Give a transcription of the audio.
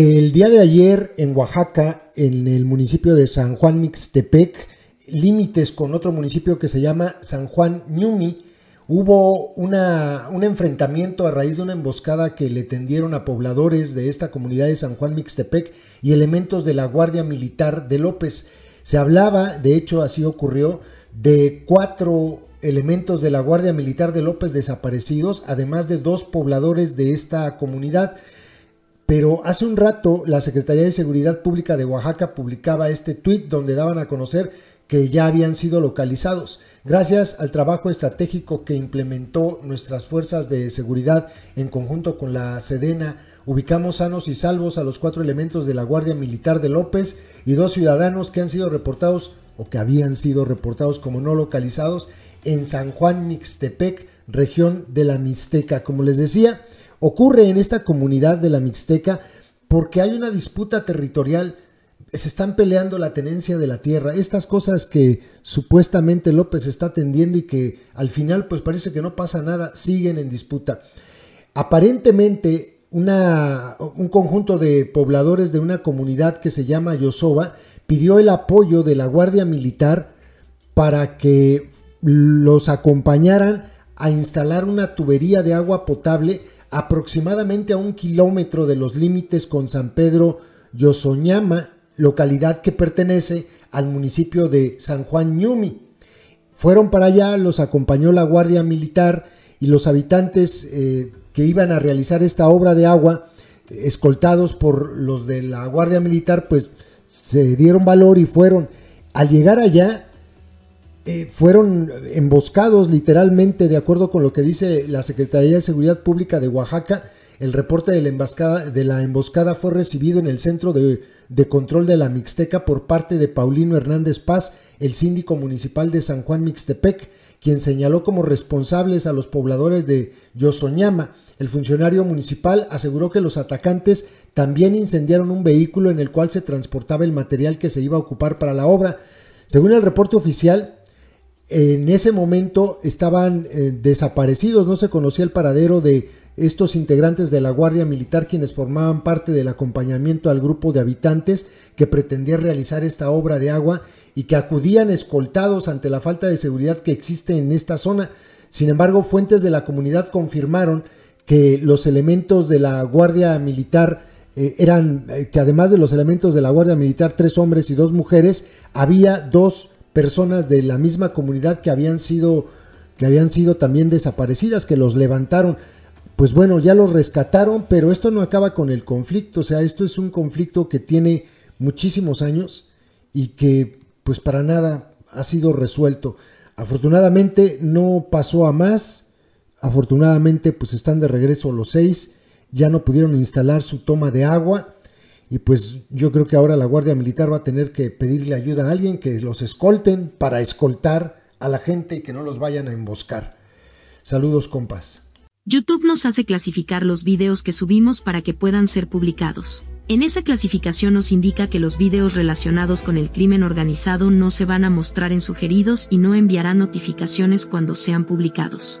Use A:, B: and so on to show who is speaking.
A: El día de ayer en Oaxaca, en el municipio de San Juan Mixtepec, límites con otro municipio que se llama San Juan Ñumi, hubo una, un enfrentamiento a raíz de una emboscada que le tendieron a pobladores de esta comunidad de San Juan Mixtepec y elementos de la Guardia Militar de López. Se hablaba, de hecho así ocurrió, de cuatro elementos de la Guardia Militar de López desaparecidos, además de dos pobladores de esta comunidad. Pero hace un rato la Secretaría de Seguridad Pública de Oaxaca publicaba este tuit donde daban a conocer que ya habían sido localizados, gracias al trabajo estratégico que implementó nuestras fuerzas de seguridad en conjunto con la Sedena. Ubicamos sanos y salvos a los cuatro elementos de la Guardia Militar de López y dos ciudadanos que han sido reportados o que habían sido reportados como no localizados en San Juan Mixtepec, región de la Mixteca. Como les decía, Ocurre en esta comunidad de la Mixteca porque hay una disputa territorial, se están peleando la tenencia de la tierra, estas cosas que supuestamente López está atendiendo y que al final pues parece que no pasa nada, siguen en disputa. Aparentemente una, un conjunto de pobladores de una comunidad que se llama Yosoba pidió el apoyo de la Guardia Militar para que los acompañaran a instalar una tubería de agua potable aproximadamente a un kilómetro de los límites con San Pedro Yosoñama, localidad que pertenece al municipio de San Juan Ñumi. Fueron para allá, los acompañó la Guardia Militar y los habitantes eh, que iban a realizar esta obra de agua, escoltados por los de la Guardia Militar, pues se dieron valor y fueron. Al llegar allá, eh, fueron emboscados literalmente, de acuerdo con lo que dice la Secretaría de Seguridad Pública de Oaxaca. El reporte de la emboscada, de la emboscada fue recibido en el centro de, de control de la Mixteca por parte de Paulino Hernández Paz, el síndico municipal de San Juan Mixtepec, quien señaló como responsables a los pobladores de Yosoñama. El funcionario municipal aseguró que los atacantes también incendiaron un vehículo en el cual se transportaba el material que se iba a ocupar para la obra. Según el reporte oficial, en ese momento estaban eh, desaparecidos, no se conocía el paradero de estos integrantes de la Guardia Militar quienes formaban parte del acompañamiento al grupo de habitantes que pretendía realizar esta obra de agua y que acudían escoltados ante la falta de seguridad que existe en esta zona. Sin embargo, fuentes de la comunidad confirmaron que los elementos de la Guardia Militar eh, eran, eh, que además de los elementos de la Guardia Militar, tres hombres y dos mujeres, había dos personas de la misma comunidad que habían sido, que habían sido también desaparecidas, que los levantaron. Pues bueno, ya los rescataron, pero esto no acaba con el conflicto, o sea, esto es un conflicto que tiene muchísimos años y que pues para nada ha sido resuelto. Afortunadamente no pasó a más, afortunadamente pues están de regreso los seis, ya no pudieron instalar su toma de agua, y pues yo creo que ahora la Guardia Militar va a tener que pedirle ayuda a alguien que los escolten para escoltar a la gente y que no los vayan a emboscar. Saludos, compas.
B: YouTube nos hace clasificar los videos que subimos para que puedan ser publicados. En esa clasificación nos indica que los videos relacionados con el crimen organizado no se van a mostrar en sugeridos y no enviará notificaciones cuando sean publicados.